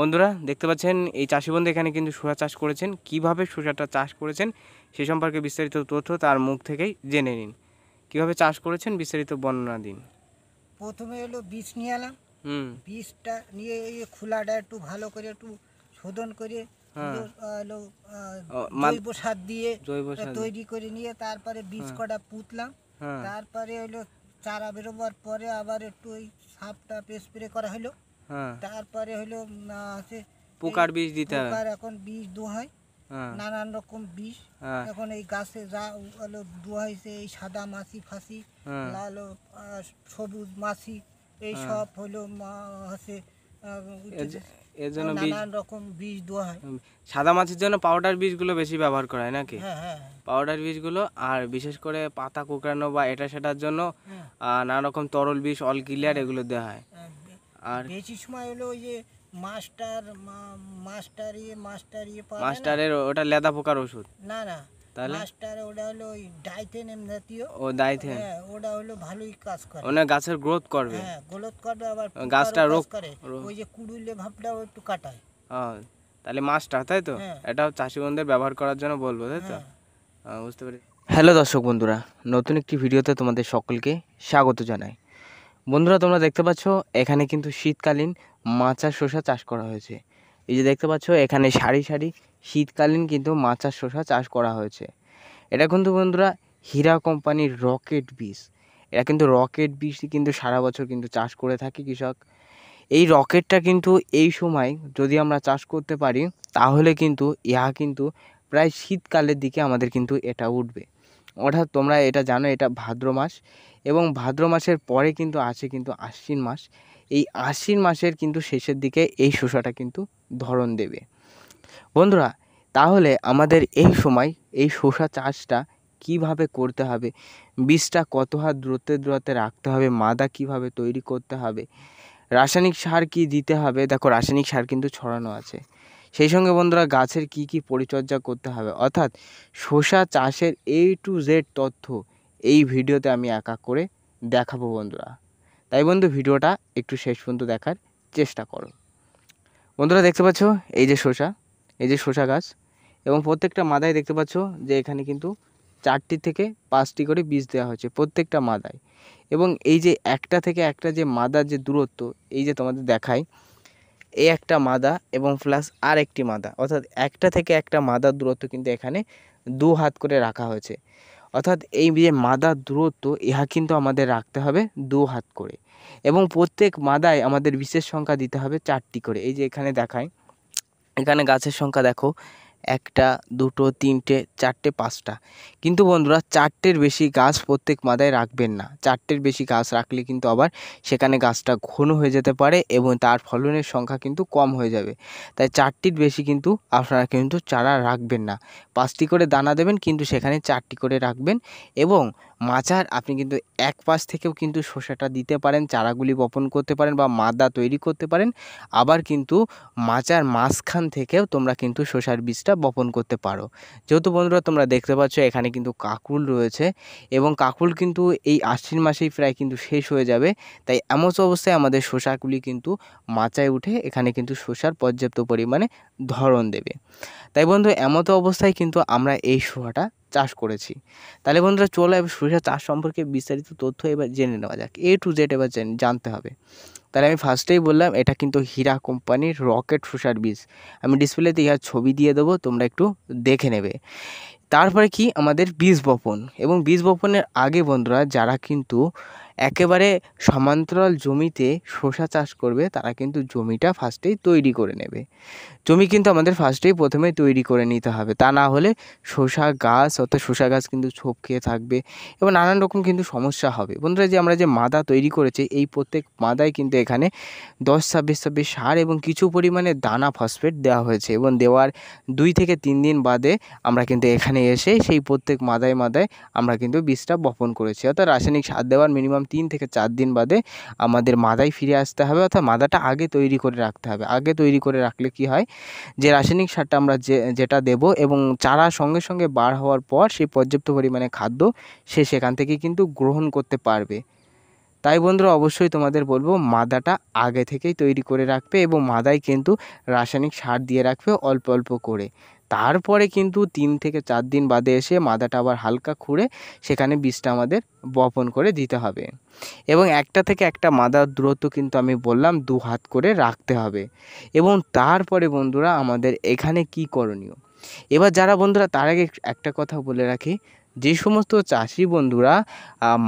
বন্ধুরা দেখতে পাচ্ছেন এই চাষি বন্ধু এখানে কিন্তু শসা চাষ করেছেন কিভাবে শসাটা চাষ করেছেন সে সম্পর্কে বিস্তারিত তথ্য তার মুখ থেকেই জেনে নিন কিভাবে চাষ করেছেন বিস্তারিত বর্ণনা দিন প্রথমে হলো বীজ নিয়ে এলাম বীজটা নিয়ে এই খোলাটা একটু ভালো করে একটু শোধন করে হ্যাঁ। জৈব সার দিয়ে তৈরি করে নিয়ে তারপরে বীজ হ্যাঁ। কটা পুতলাম হ্যাঁ। তারপরে হলো চারা বেরোবার পরে আবার একটু ওই সাপ টাপ স্প্রে করা হলো হ্যাঁ। তারপরে হলো আছে পোকার বিষ দিতে হবে পোকার এখন বিষ দেওয়া হয় হ্যাঁ। নানান রকম বিষ হ্যাঁ। এখন এই গাছে যা হলো দেওয়া হয়েছে এই সাদা মাছি ফাঁসি লাল সবুজ মাছি এই সব হলো আছে এর জন্য নানান রকম বীজ দেওয়া হয় সাদা মাছের জন্য পাউডার বীজগুলো বেশি ব্যবহার করা হয় নাকি পাউডার বীজগুলো আর বিশেষ করে পাতা কুকড়ানো বা এটা সেটার জন্য নানা রকম তরল বীজ অল ক্লিয়ার এগুলো দেওয়া হয় আর বেশি সময় হলো ওই যে মাস্টার মাস্টার ইয়ে মাস্টার ইয়ে মাস্টারের ওটা লেদা পোকার ওষুধ না না মাস্টার ওটা হলো ওই ডাইথেনেম জাতীয় ও ডাইথেন হ্যাঁ ওটা হলো ভালোই কাজ করে ওনা গাছের গ্রোথ করবে হ্যাঁ গ্রোথ করবে আবার গাছটা রোগ করে ওই যে কুড়ুলে ভাবটা একটু কাটায় হ্যাঁ তাহলে মাছটা তাই তো হ্যাঁ। এটাও চাষি বন্ধুদের ব্যবহার করার জন্য বলবো তাই তো হ্যাঁ। হ্যাঁ, বুঝতে পারি হ্যালো দর্শক বন্ধুরা নতুন একটি ভিডিওতে তোমাদের সকলকে স্বাগত জানায় বন্ধুরা তোমরা দেখতে পাচ্ছ এখানে কিন্তু শীতকালীন মাচার শসা চাষ করা হয়েছে এই যে দেখতে পাচ্ছ এখানে সারি সারি শীতকালীন কিন্তু মাচার শসা চাষ করা হয়েছে এটা কিন্তু বন্ধুরা হীরা কোম্পানির রকেট বিষ এটা কিন্তু রকেট বিষই কিন্তু সারা বছর কিন্তু চাষ করে থাকে কৃষক এই রকেটটা কিন্তু এই সময় যদি আমরা চাষ করতে পারি তাহলে কিন্তু ইহা কিন্তু প্রায় শীতকালের দিকে আমাদের কিন্তু এটা উঠবে অর্থাৎ তোমরা এটা জানো এটা ভাদ্র মাস এবং ভাদ্র মাসের পরে কিন্তু আছে কিন্তু আশ্বিন মাস এই আশ্বিন মাসের কিন্তু শেষের দিকে এই শসাটা কিন্তু ধরন দেবে বন্ধুরা তাহলে আমাদের এই সময় এই শসা চাষটা কিভাবে করতে হবে বীজটা কত হাত দূরত্বে দূরত্বে রাখতে হবে মাদা কিভাবে তৈরি করতে হবে রাসায়নিক সার কি দিতে হবে দেখো রাসায়নিক সার কিন্তু ছড়ানো আছে সেই সঙ্গে বন্ধুরা গাছের কি কি পরিচর্যা করতে হবে অর্থাৎ শসা চাষের এ টু জেড তথ্য এই ভিডিওতে আমি এক এক করে দেখাবো বন্ধুরা তাই বন্ধু ভিডিওটা একটু শেষ পর্যন্ত দেখার চেষ্টা করো বন্ধুরা দেখতে পাচ্ছ এই যে শসা এই যে শসা গাছ এবং প্রত্যেকটা মাদায় দেখতে পাচ্ছ যে এখানে কিন্তু চারটি থেকে পাঁচটি করে বীজ দেওয়া হয়েছে প্রত্যেকটা মাদায় এবং এই যে একটা থেকে একটা যে মাদার যে দূরত্ব এই যে তোমাদের দেখায় এই একটা মাদা এবং প্লাস আর একটি মাদা অর্থাৎ একটা থেকে একটা মাদার দূরত্ব কিন্তু এখানে দু হাত করে রাখা হয়েছে অর্থাৎ এই যে মাদার দূরত্ব ইহা কিন্তু আমাদের রাখতে হবে দু হাত করে এবং প্রত্যেক মাদায় আমাদের বিশেষ সংখ্যা দিতে হবে চারটি করে এই যে এখানে দেখায় এখানে গাছের সংখ্যা দেখো একটা দুটো তিনটে চারটে পাঁচটা কিন্তু বন্ধুরা চারটের বেশি গাছ প্রত্যেক মাথায় রাখবেন না চারটের বেশি গাছ রাখলে কিন্তু আবার সেখানে গাছটা ঘন হয়ে যেতে পারে এবং তার ফলনের সংখ্যা কিন্তু কম হয়ে যাবে তাই চারটির বেশি কিন্তু আপনারা কিন্তু চারা রাখবেন না পাঁচটি করে দানা দেবেন কিন্তু সেখানে চারটি করে রাখবেন এবং মাচার আপনি কিন্তু এক পাশ থেকেও কিন্তু শসাটা দিতে পারেন চারাগুলি বপন করতে পারেন বা মাদা তৈরি করতে পারেন আবার কিন্তু মাচার মাঝখান থেকেও তোমরা কিন্তু শসার বীজটা বপন করতে পারো যেহেতু বন্ধুরা তোমরা দেখতে পাচ্ছ এখানে কিন্তু কাকুল রয়েছে এবং কাকুল কিন্তু এই আশ্বিন মাসেই প্রায় কিন্তু শেষ হয়ে যাবে তাই এমন অবস্থায় আমাদের শসাগুলি কিন্তু মাচায় উঠে এখানে কিন্তু শসার পর্যাপ্ত পরিমাণে ধরন দেবে তাই বন্ধু এমতো অবস্থায় কিন্তু আমরা এই শোয়াটা চাষ করেছি তাহলে বন্ধুরা চলো এবার সরিষা চাষ সম্পর্কে বিস্তারিত তথ্য এবার জেনে নেওয়া যাক এ টু জেড এবার জানতে হবে তাহলে আমি ফার্স্টেই বললাম এটা কিন্তু হীরা কোম্পানির রকেট সুষার বীজ আমি ডিসপ্লেতে ইহার ছবি দিয়ে দেবো তোমরা একটু দেখে নেবে তারপরে কি আমাদের বীজ বপন এবং বীজ বপনের আগে বন্ধুরা যারা কিন্তু একেবারে সমান্তরাল জমিতে শশা চাষ করবে তারা কিন্তু জমিটা ফার্স্টেই তৈরি করে নেবে জমি কিন্তু আমাদের ফার্স্টেই প্রথমে তৈরি করে নিতে হবে তা না হলে শশা গাছ অর্থাৎ শশা গাছ কিন্তু ছোপ খেয়ে থাকবে এবং নানান রকম কিন্তু সমস্যা হবে বন্ধুরা যে আমরা যে মাদা তৈরি করেছি এই প্রত্যেক মাদায় কিন্তু এখানে দশ ছাব্বিশ ছাব্বিশ সার এবং কিছু পরিমাণে দানা ফসফেট দেওয়া হয়েছে এবং দেওয়ার দুই থেকে তিন দিন বাদে আমরা কিন্তু এখানে এসে সেই প্রত্যেক মাদায় মাদায় আমরা কিন্তু বীজটা বপন করেছি অর্থাৎ রাসায়নিক সার দেওয়ার মিনিমাম তিন থেকে চার দিন বাদে আমাদের মাদায় ফিরে আসতে হবে অর্থাৎ মাদাটা আগে তৈরি করে রাখতে হবে আগে তৈরি করে রাখলে কি হয় যে রাসায়নিক সারটা আমরা যে যেটা দেব এবং চারা সঙ্গে সঙ্গে বার হওয়ার পর সেই পর্যাপ্ত পরিমাণে খাদ্য সে সেখান থেকে কিন্তু গ্রহণ করতে পারবে তাই বন্ধুরা অবশ্যই তোমাদের বলবো মাদাটা আগে থেকেই তৈরি করে রাখবে এবং মাদায় কিন্তু রাসায়নিক সার দিয়ে রাখবে অল্প অল্প করে তারপরে কিন্তু তিন থেকে চার দিন বাদে এসে মাদাটা আবার হালকা খুঁড়ে সেখানে বীজটা আমাদের বপন করে দিতে হবে এবং একটা থেকে একটা মাদার দূরত্ব কিন্তু আমি বললাম দু হাত করে রাখতে হবে এবং তারপরে বন্ধুরা আমাদের এখানে কি করণীয় এবার যারা বন্ধুরা তার আগে একটা কথা বলে রাখি যে সমস্ত চাষি বন্ধুরা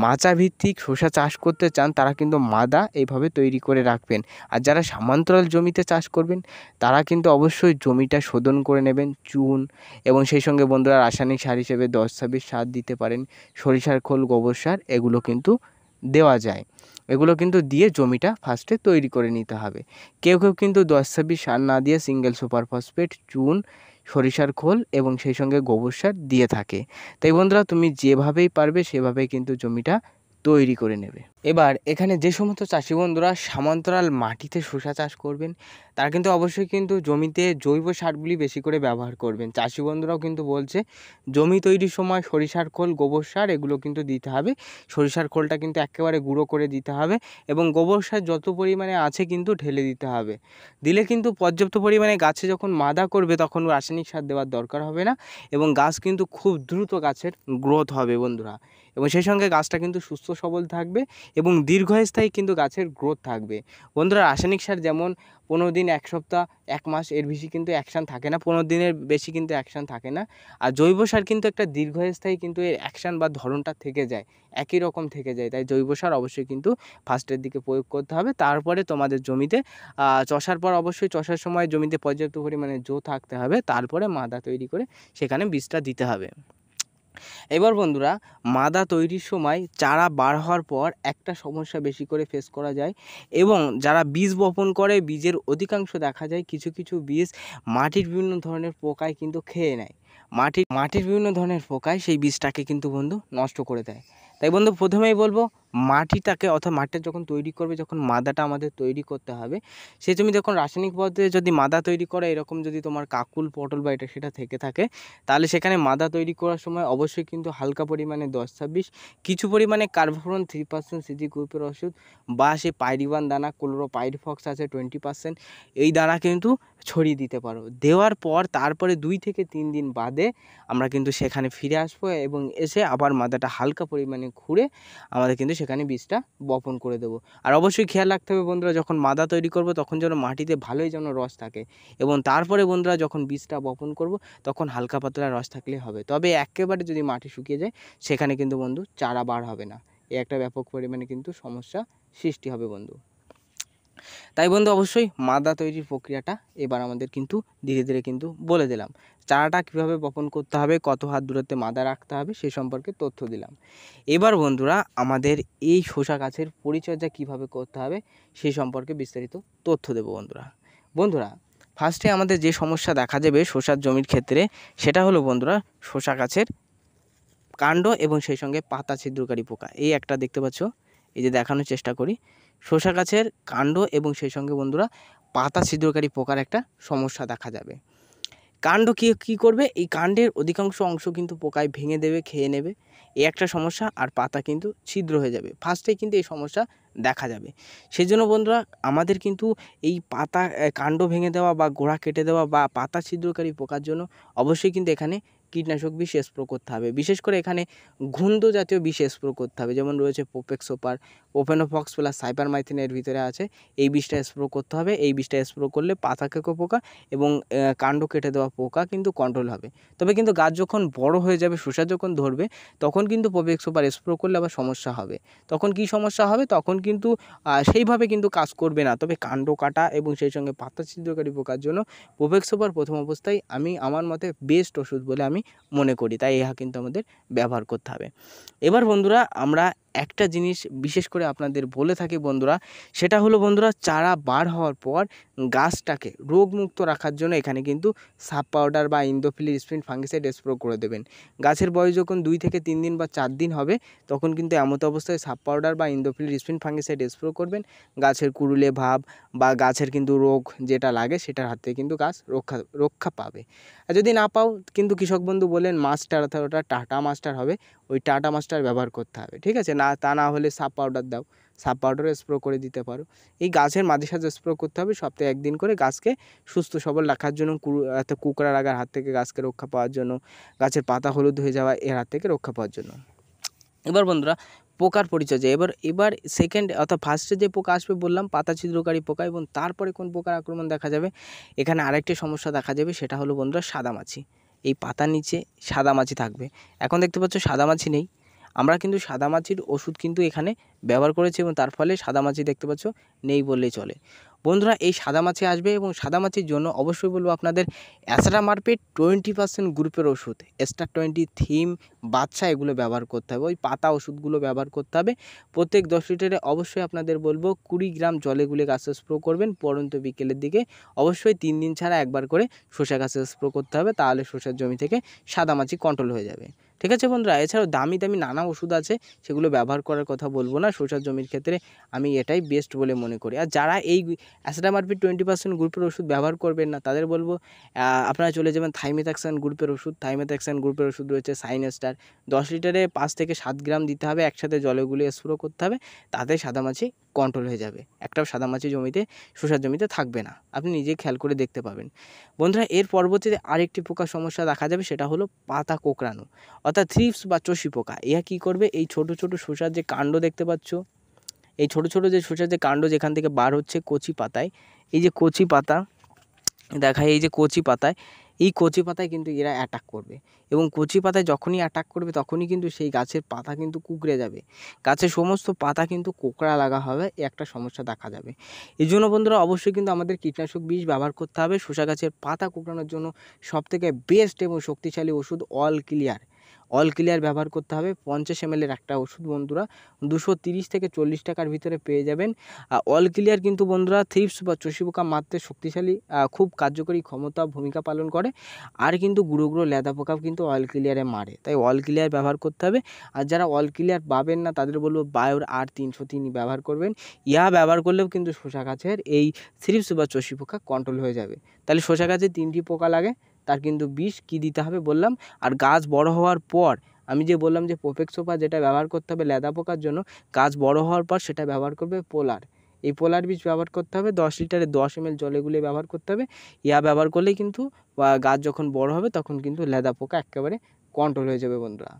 মাচা ভিত্তিক শসা চাষ করতে চান তারা কিন্তু মাদা এইভাবে তৈরি করে রাখবেন আর যারা সামান্তরাল জমিতে চাষ করবেন তারা কিন্তু অবশ্যই জমিটা শোধন করে নেবেন চুন এবং সেই সঙ্গে বন্ধুরা রাসায়নিক সার হিসেবে দশ ছাব্বিশ সার দিতে পারেন সরিষার খোল গোবর সার এগুলো কিন্তু দেওয়া যায় এগুলো কিন্তু দিয়ে জমিটা ফার্স্টে তৈরি করে নিতে হবে কেউ কেউ কিন্তু দশ ছাব্বিশ সার না দিয়ে সিঙ্গেল সুপার ফসফেট চুন সরিষার খোল এবং সেই সঙ্গে গোবর সার দিয়ে থাকে তাই বন্ধুরা তুমি যেভাবেই পারবে সেভাবেই কিন্তু জমিটা তৈরি করে নেবে এবার এখানে যে সমস্ত চাষি বন্ধুরা সামান্তরাল মাটিতে শসা চাষ করবেন তারা কিন্তু অবশ্যই কিন্তু জমিতে জৈব সারগুলি বেশি করে ব্যবহার করবেন চাষি বন্ধুরাও কিন্তু বলছে জমি তৈরির সময় সরিষার খোল গোবর সার এগুলো কিন্তু দিতে হবে সরিষার খোলটা কিন্তু একেবারে গুঁড়ো করে দিতে হবে এবং গোবর সার যত পরিমাণে আছে কিন্তু ঢেলে দিতে হবে দিলে কিন্তু পর্যাপ্ত পরিমাণে গাছে যখন মাদা করবে তখন রাসায়নিক সার দেওয়ার দরকার হবে না এবং গাছ কিন্তু খুব দ্রুত গাছের গ্রোথ হবে বন্ধুরা এবং সেই সঙ্গে গাছটা কিন্তু সুস্থ সবল থাকবে এবং দীর্ঘস্থায়ী কিন্তু গাছের গ্রোথ থাকবে বন্ধুরা রাসায়নিক সার যেমন পনেরো দিন এক সপ্তাহ এক মাস এর বেশি কিন্তু অ্যাকশান থাকে না পনেরো দিনের বেশি কিন্তু অ্যাকশান থাকে না আর জৈব সার কিন্তু একটা দীর্ঘস্থায়ী কিন্তু এর অ্যাকশান বা ধরনটা থেকে যায় একই রকম থেকে যায় তাই জৈব সার অবশ্যই কিন্তু ফার্স্টের দিকে প্রয়োগ করতে হবে তারপরে তোমাদের জমিতে চষার পর অবশ্যই চষার সময় জমিতে পর্যাপ্ত পরিমাণে জো থাকতে হবে তারপরে মাদা তৈরি করে সেখানে বীজটা দিতে হবে এবার বন্ধুরা মাদা তৈরির সময় চারা বার হওয়ার পর একটা সমস্যা বেশি করে ফেস করা যায় এবং যারা বীজ বপন করে বীজের অধিকাংশ দেখা যায় কিছু কিছু বীজ মাটির বিভিন্ন ধরনের পোকায় কিন্তু খেয়ে নেয় মাটির মাটির বিভিন্ন ধরনের পোকায় সেই বীজটাকে কিন্তু বন্ধু নষ্ট করে দেয় তাই বন্ধু প্রথমেই বলবো মাটিটাকে অর্থাৎ মাটিটা যখন তৈরি করবে যখন মাদাটা আমাদের তৈরি করতে হবে সে জমি যখন রাসায়নিক পদ্ধতিতে যদি মাদা তৈরি করে এরকম যদি তোমার কাকুল পটল বা এটা সেটা থেকে থাকে তাহলে সেখানে মাদা তৈরি করার সময় অবশ্যই কিন্তু হালকা পরিমাণে দশ ছাব্বিশ কিছু পরিমাণে কার্বোফোরন থ্রি পার্সেন্ট সিজি গ্রুপের ওষুধ বা সে পাইরিবান দানা পাইরফক্স আছে টোয়েন্টি পার্সেন্ট এই দানা কিন্তু ছড়িয়ে দিতে পারো দেওয়ার পর তারপরে দুই থেকে তিন দিন বাদে আমরা কিন্তু সেখানে ফিরে আসবো এবং এসে আবার মাদাটা হালকা পরিমাণে ঘুরে আমাদের কিন্তু সেখানে বীজটা বপন করে দেব আর অবশ্যই খেয়াল রাখতে হবে বন্ধুরা যখন মাদা তৈরি করব তখন যেন মাটিতে ভালোই যেন রস থাকে এবং তারপরে বন্ধুরা যখন বীজটা বপন করব তখন হালকা পাতলা রস থাকলে হবে তবে একেবারে যদি মাটি শুকিয়ে যায় সেখানে কিন্তু বন্ধু চারা বার হবে না এ একটা ব্যাপক পরিমাণে কিন্তু সমস্যা সৃষ্টি হবে বন্ধু তাই বন্ধু অবশ্যই মাদা তৈরির প্রক্রিয়াটা এবার আমাদের কিন্তু ধীরে ধীরে কিন্তু বলে দিলাম চারাটা কীভাবে বপন করতে হবে কত হাত দূরত্বে মাদা রাখতে হবে সে সম্পর্কে তথ্য দিলাম এবার বন্ধুরা আমাদের এই শসা গাছের পরিচর্যা কিভাবে করতে হবে সে সম্পর্কে বিস্তারিত তথ্য দেব বন্ধুরা বন্ধুরা ফার্স্টে আমাদের যে সমস্যা দেখা যাবে শসার জমির ক্ষেত্রে সেটা হলো বন্ধুরা শসা গাছের কাণ্ড এবং সেই সঙ্গে পাতা ছিদ্রকারী পোকা এই একটা দেখতে পাচ্ছ এই যে দেখানোর চেষ্টা করি শসা গাছের কাণ্ড এবং সেই সঙ্গে বন্ধুরা পাতা ছিদ্রকারী পোকার একটা সমস্যা দেখা যাবে কাণ্ড কী কী করবে এই কাণ্ডের অধিকাংশ অংশ কিন্তু পোকায় ভেঙে দেবে খেয়ে নেবে এই একটা সমস্যা আর পাতা কিন্তু ছিদ্র হয়ে যাবে ফার্স্টে কিন্তু এই সমস্যা দেখা যাবে সেজন্য বন্ধুরা আমাদের কিন্তু এই পাতা কাণ্ড ভেঙে দেওয়া বা গোড়া কেটে দেওয়া বা পাতা ছিদ্রকারী পোকার জন্য অবশ্যই কিন্তু এখানে কীটনাশক বিষ স্প্রো করতে হবে বিশেষ করে এখানে ঘুন্দ জাতীয় বিষ স্প্রো করতে হবে যেমন রয়েছে পোপেক্সোপার ওপেনোফক্স প্লাস মাইথিনের ভিতরে আছে এই বিষটা স্প্রো করতে হবে এই বিষটা স্প্রো করলে পাতা কেঁকো পোকা এবং কাণ্ড কেটে দেওয়া পোকা কিন্তু কন্ট্রোল হবে তবে কিন্তু গাছ যখন বড় হয়ে যাবে শোষা যখন ধরবে তখন কিন্তু পোপেক্সোপার স্প্রো করলে আবার সমস্যা হবে তখন কি সমস্যা হবে তখন কিন্তু সেইভাবে কিন্তু কাজ করবে না তবে কাণ্ড কাটা এবং সেই সঙ্গে পাতা ছিদ্রকারী পোকার জন্য পোপেক্সোপার প্রথম অবস্থায় আমি আমার মতে বেস্ট ওষুধ বলে আমি আমি মনে করি তাই ইহা কিন্তু আমাদের ব্যবহার করতে হবে এবার বন্ধুরা আমরা একটা জিনিস বিশেষ করে আপনাদের বলে থাকি বন্ধুরা সেটা হলো বন্ধুরা চারা বার হওয়ার পর গাছটাকে রোগমুক্ত রাখার জন্য এখানে কিন্তু সাপ পাউডার বা ইন্দোফিলি স্প্রিন ফাঙ্গিসাইড স্প্রো করে দেবেন গাছের বয়স যখন দুই থেকে তিন দিন বা চার দিন হবে তখন কিন্তু এমতো অবস্থায় সাপ পাউডার বা ইন্দোফিলি স্প্রিন ফাঙ্গিসাইড স্প্রো করবেন গাছের কুড়ুলে ভাব বা গাছের কিন্তু রোগ যেটা লাগে সেটার হাত থেকে কিন্তু গাছ রক্ষা রক্ষা পাবে আর যদি না পাও কিন্তু কৃষক বন্ধু বলেন মাস্টার অর্থাৎ ওটা টাটা মাস্টার হবে ওই টাটা মাস্টার ব্যবহার করতে হবে ঠিক আছে না তা না হলে সাপ পাউডার দাও সাপ পাউডারও স্প্রো করে দিতে পারো এই গাছের মাঝে সাঝে স্প্রো করতে হবে সপ্তাহে একদিন করে গাছকে সুস্থ সবল রাখার জন্য কুকুরা রাগার হাত থেকে গাছকে রক্ষা পাওয়ার জন্য গাছের পাতা হলুদ হয়ে যাওয়া এর হাত থেকে রক্ষা পাওয়ার জন্য এবার বন্ধুরা পোকার পরিচর্যা এবার এবার সেকেন্ড অর্থাৎ ফার্স্টে যে পোকা আসবে বললাম পাতা ছিদ্রকারী পোকা এবং তারপরে কোন পোকার আক্রমণ দেখা যাবে এখানে আরেকটি সমস্যা দেখা যাবে সেটা হলো বন্ধুরা সাদামাছি এই পাতার নিচে সাদামাছি থাকবে এখন দেখতে পাচ্ছ সাদামাছি নেই আমরা কিন্তু সাদামাছির ওষুধ কিন্তু এখানে ব্যবহার করেছি এবং তার ফলে সাদামাছি দেখতে পাচ্ছ নেই বললেই চলে বন্ধুরা এই সাদামাছি আসবে এবং সাদামাছির জন্য অবশ্যই বলবো আপনাদের অ্যাসরা মারপেট টোয়েন্টি পার্সেন্ট গ্রুপের ওষুধ স্টার টোয়েন্টি থিম বাচ্চা এগুলো ব্যবহার করতে হবে ওই পাতা ওষুধগুলো ব্যবহার করতে হবে প্রত্যেক দশ লিটারে অবশ্যই আপনাদের বলবো কুড়ি গ্রাম জলে গুলে গাছে স্প্রো করবেন পরন্ত বিকেলের দিকে অবশ্যই তিন দিন ছাড়া একবার করে শসা গাছে স্প্রো করতে হবে তাহলে শসার জমি থেকে সাদামাছি কন্ট্রোল হয়ে যাবে ঠিক আছে বন্ধুরা এছাড়াও দামি দামি নানা ওষুধ আছে সেগুলো ব্যবহার করার কথা বলবো না শসার জমির ক্ষেত্রে আমি এটাই বেস্ট বলে মনে করি আর যারা এই অ্যাসিডামারপি টোয়েন্টি পার্সেন্ট গ্রুপের ওষুধ ব্যবহার করবেন না তাদের বলবো আপনারা চলে যাবেন থাইমেথাক্সান গ্রুপের ওষুধ থাইমেথাক্সান গ্রুপের ওষুধ রয়েছে সাইনেস্টার দশ লিটারে পাঁচ থেকে সাত গ্রাম দিতে হবে একসাথে জলে স্প্রো করতে হবে তাতে সাদামাছি কন্ট্রোল হয়ে যাবে একটা সাদা মাছি জমিতে শসার জমিতে থাকবে না আপনি নিজে খেয়াল করে দেখতে পাবেন বন্ধুরা এর পরবর্তীতে আরেকটি পোকা সমস্যা দেখা যাবে সেটা হলো পাতা কোকড়ানো অর্থাৎ থ্রিপস বা চষি পোকা ইহা কী করবে এই ছোট ছোট শসার যে কাণ্ড দেখতে পাচ্ছ এই ছোট ছোট যে শোষার যে কাণ্ড যেখান থেকে বার হচ্ছে কচি পাতায় এই যে কচি পাতা দেখায় এই যে কচি পাতায় এই কচি পাতায় কিন্তু এরা অ্যাটাক করবে এবং কচি পাতায় যখনই অ্যাটাক করবে তখনই কিন্তু সেই গাছের পাতা কিন্তু কুকড়ে যাবে গাছের সমস্ত পাতা কিন্তু কোকড়া লাগা হবে একটা সমস্যা দেখা যাবে এই জন্য বন্ধুরা অবশ্যই কিন্তু আমাদের কীটনাশক বিষ ব্যবহার করতে হবে শসা গাছের পাতা কুঁকড়ানোর জন্য সবথেকে বেস্ট এবং শক্তিশালী ওষুধ অল ক্লিয়ার অল ক্লিয়ার ব্যবহার করতে হবে পঞ্চাশ এম একটা ওষুধ বন্ধুরা দুশো থেকে চল্লিশ টাকার ভিতরে পেয়ে যাবেন অল ক্লিয়ার কিন্তু বন্ধুরা থ্রিপস বা চষি পোকা মারতে শক্তিশালী খুব কার্যকরী ক্ষমতা ভূমিকা পালন করে আর কিন্তু গুঁড়ো গুঁড়ো লেদা পোকাও কিন্তু অল ক্লিয়ারে মারে তাই অল ক্লিয়ার ব্যবহার করতে হবে আর যারা অল ক্লিয়ার পাবেন না তাদের বলবো বায়োর আর তিনশো তিন ব্যবহার করবেন ইহা ব্যবহার করলেও কিন্তু শোষা গাছের এই থ্রিপস বা চষি পোকা কন্ট্রোল হয়ে যাবে তাহলে শোষা গাছে তিনটি পোকা লাগে তার কিন্তু বিষ কি দিতে হবে বললাম আর গাছ বড় হওয়ার পর আমি যে বললাম যে সোফা যেটা ব্যবহার করতে হবে লেদা পোকার জন্য গাছ বড় হওয়ার পর সেটা ব্যবহার করবে পোলার এই পোলার বীজ ব্যবহার করতে হবে দশ লিটারে দশ এম এল জলে গুলে ব্যবহার করতে হবে ইয়া ব্যবহার করলেই কিন্তু গাছ যখন বড় হবে তখন কিন্তু লেদা পোকা একেবারে কন্ট্রোল হয়ে যাবে বন্ধুরা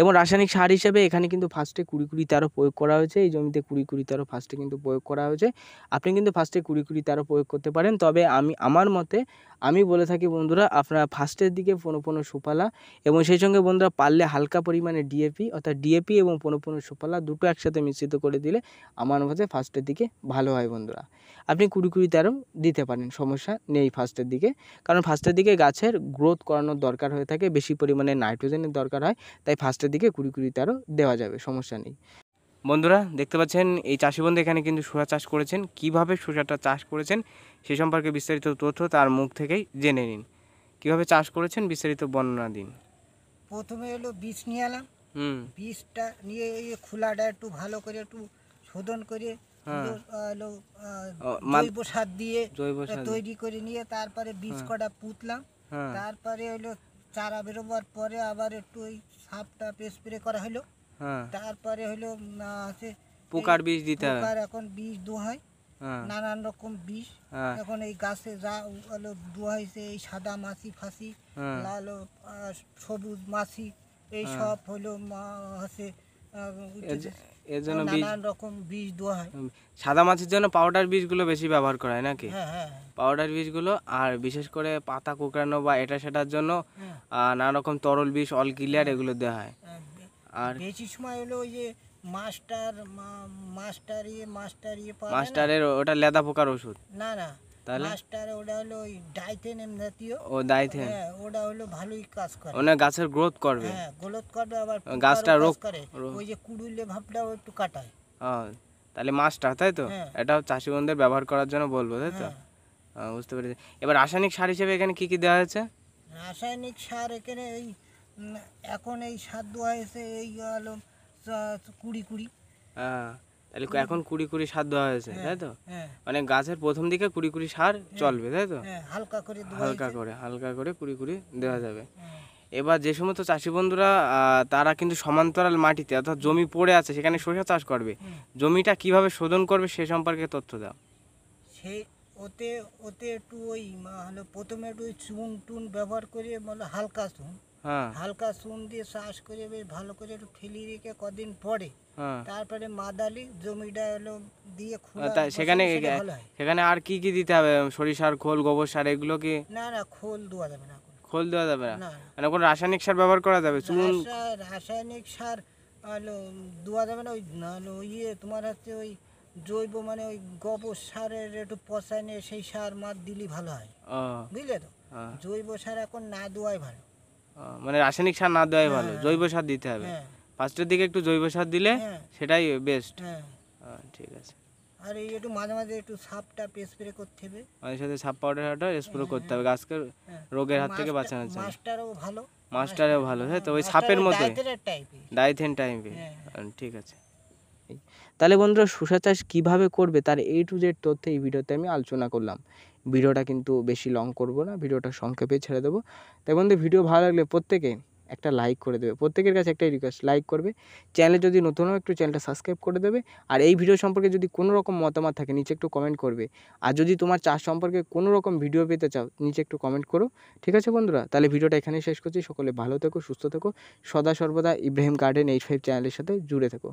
এবং রাসায়নিক সার হিসেবে এখানে কিন্তু ফার্স্টে কুড়ি কুড়ি তারও প্রয়োগ করা হয়েছে এই জমিতে কুড়ি কুড়ি তারও ফার্স্টে কিন্তু প্রয়োগ করা হয়েছে আপনি কিন্তু ফার্স্টে কুড়ি কুড়ি তারও প্রয়োগ করতে পারেন তবে আমি আমার মতে আমি বলে থাকি বন্ধুরা আপনারা ফার্স্টের দিকে পনেপনো সুপালা এবং সেই সঙ্গে বন্ধুরা পারলে হালকা পরিমাণে ডিএপি অর্থাৎ ডিএপি এবং পনেপনো সুপালা দুটো একসাথে মিশ্রিত করে দিলে আমার মতে ফার্স্টের দিকে ভালো হয় বন্ধুরা আপনি কুড়ি কুড়ি তেরো দিতে পারেন সমস্যা নেই ফার্স্টের দিকে কারণ ফার্স্টের দিকে গাছের গ্রোথ করানোর দরকার হয়ে থাকে বেশি পরিমাণে নাইট্রোজেনের দরকার হয় তাই ফার্স্টের দিকে কুড়ি কুড়ি তেরো দেওয়া যাবে সমস্যা নেই বন্ধুরা দেখতে পাচ্ছেন এই চাষিবন্ধু এখানে কিন্তু সোজা চাষ করেছেন কিভাবে সোজাটা চাষ করেছেন সে সম্পর্কে বিস্তারিত তথ্য তার মুখ থেকেই জেনে নিন কিভাবে চাষ করেছেন বিস্তারিত বর্ণনা দিন প্রথমে হলো বীজ নিয়ে এলাম বীজটা নিয়ে এই খোলাটা একটু ভালো করে একটু শোধন করে হ্যাঁ। জৈব সার দিয়ে তৈরি করে নিয়ে তারপরে বীজ হ্যাঁ। কটা পুতলাম হ্যাঁ। তারপরে হলো চারা বেরোবার পরে আবার একটু ওই সাপ স্প্রে করা হলো হ্যাঁ। তারপরে হলো আছে পোকার বিষ দিতে হবে পোকার এখন বিষ দোয়া হয় হ্যাঁ। নানান রকম বিষ হ্যাঁ। এখন এই গাছে যা হলো দোয়া হয়েছে এই সাদা মাছি ফাঁসি লাল সবুজ মাছি এই সব হলো আছে এর জন্য নানান রকম বীজ হয় সাদা মাছের জন্য পাউডার বীজগুলো বেশি ব্যবহার করা হয় নাকি পাউডার বীজগুলো আর বিশেষ করে পাতা কোঁকড়ানো বা এটা সেটার জন্য নানা রকম তরল বীজ অল ক্লিয়ার এগুলো দেওয়া হয় আর বেশি সময় হলো ওই যে মাস্টার মাস্টার ইয়ে, ইয়ে মাস্টারের ওটা লেদা পোকার ওষুধ না না ওটা হলো ওই জাতীয় ও হ্যাঁ, ওটা হলো ভালোই কাজ করে গাছের গ্রোথ করবে হ্যাঁ গ্রোথ করবে আবার গাছটা করে ওই যে ভাবটা একটু তাহলে তাই তো হ্যাঁ। এটাও চাষি বন্ধুদের ব্যবহার করার জন্য বলবো তাই তো হ্যাঁ। বুঝতে পেরেছি এবার রাসায়নিক সার হিসেবে এখানে কি কি দেওয়া হয়েছে রাসায়নিক সার এখানে এই এখন এই সাত হয়েছে এই হলো কুড়ি কুড়ি হ্যাঁ, তাহলে এখন কুড়ি কুড়ি সার দেওয়া হয়েছে হ্যাঁ, তাই তো হ্যাঁ। মানে গাছের প্রথম দিকে কুড়ি কুড়ি সার চলবে তাই তো হালকা করে হালকা করে হালকা করে কুড়ি কুড়ি দেওয়া যাবে এবার যে সমস্ত চাষি বন্ধুরা তারা কিন্তু সমান্তরাল মাটিতে অর্থাৎ জমি পড়ে আছে সেখানে সরিষা চাষ করবে জমিটা কিভাবে শোধন করবে সে সম্পর্কে তথ্য দাও সেই ওতে ওতে একটু ওই হলো প্রথমে একটু চুন টুন ব্যবহার করে মানে হালকা চুন হ্যাঁ। হালকা চুন দিয়ে চাষ করে বেশ ভালো করে একটু ফেলি রেখে কদিন পরে হ্যাঁ। তারপরে মাদালি জমিটা হলো দিয়ে হ্যাঁ, সেখানে সেখানে আর কি কি দিতে হবে সরিষার খোল গোবর সার এগুলো কি না না খোল দেওয়া যাবে না খোল দেওয়া যাবে না মানে কোন রাসায়নিক সার ব্যবহার করা যাবে চুন রাসায়নিক সার হলো দেওয়া যাবে না ওই ইয়ে তোমার হচ্ছে ওই জৈব মানে ওই গোবর সারের একটু পচায় নিয়ে সেই সার মার দিলি ভালো হয় বুঝলে তো জৈব সার এখন না দেওয়াই ভালো মানে রাসায়নিক সার না দেওয়াই ভালো হ্যাঁ, জৈব সার দিতে হবে ফার্স্টের হ্যাঁ। দিকে একটু জৈব সার দিলে হ্যাঁ। সেটাই বেস্ট ঠিক আছে আর এই একটু মাঝে মাঝে একটু সাপটা স্প্রে করতে হবে মাঝে সাথে সাপ পাউডারটা স্প্রে করতে হবে গাছকে রোগের হাত থেকে বাঁচানোর জন্য মাস্টারও ভালো মাস্টারও ভালো হ্যাঁ তো ওই সাপের মতো ডাইথেন টাইপে ঠিক আছে তাহলে বন্ধুরা শসা চাষ কীভাবে করবে তার এ টু জেড তথ্য এই ভিডিওতে আমি আলোচনা করলাম ভিডিওটা কিন্তু বেশি লং করব না ভিডিওটা সংক্ষেপে ছেড়ে দেবো তাই বন্ধু ভিডিও ভালো লাগলে প্রত্যেকে একটা লাইক করে দেবে প্রত্যেকের কাছে একটাই রিকোয়েস্ট লাইক করবে চ্যানেলে যদি নতুন হয় একটু চ্যানেলটা সাবস্ক্রাইব করে দেবে আর এই ভিডিও সম্পর্কে যদি কোনো রকম মতামত থাকে নিচে একটু কমেন্ট করবে আর যদি তোমার চাষ সম্পর্কে কোনো রকম ভিডিও পেতে চাও নিচে একটু কমেন্ট করো ঠিক আছে বন্ধুরা তাহলে ভিডিওটা এখানেই শেষ করছি সকলে ভালো থেকো সুস্থ থেকো সদা সর্বদা ইব্রাহিম গার্ডেন এইট ফাইভ চ্যানেলের সাথে জুড়ে থেকো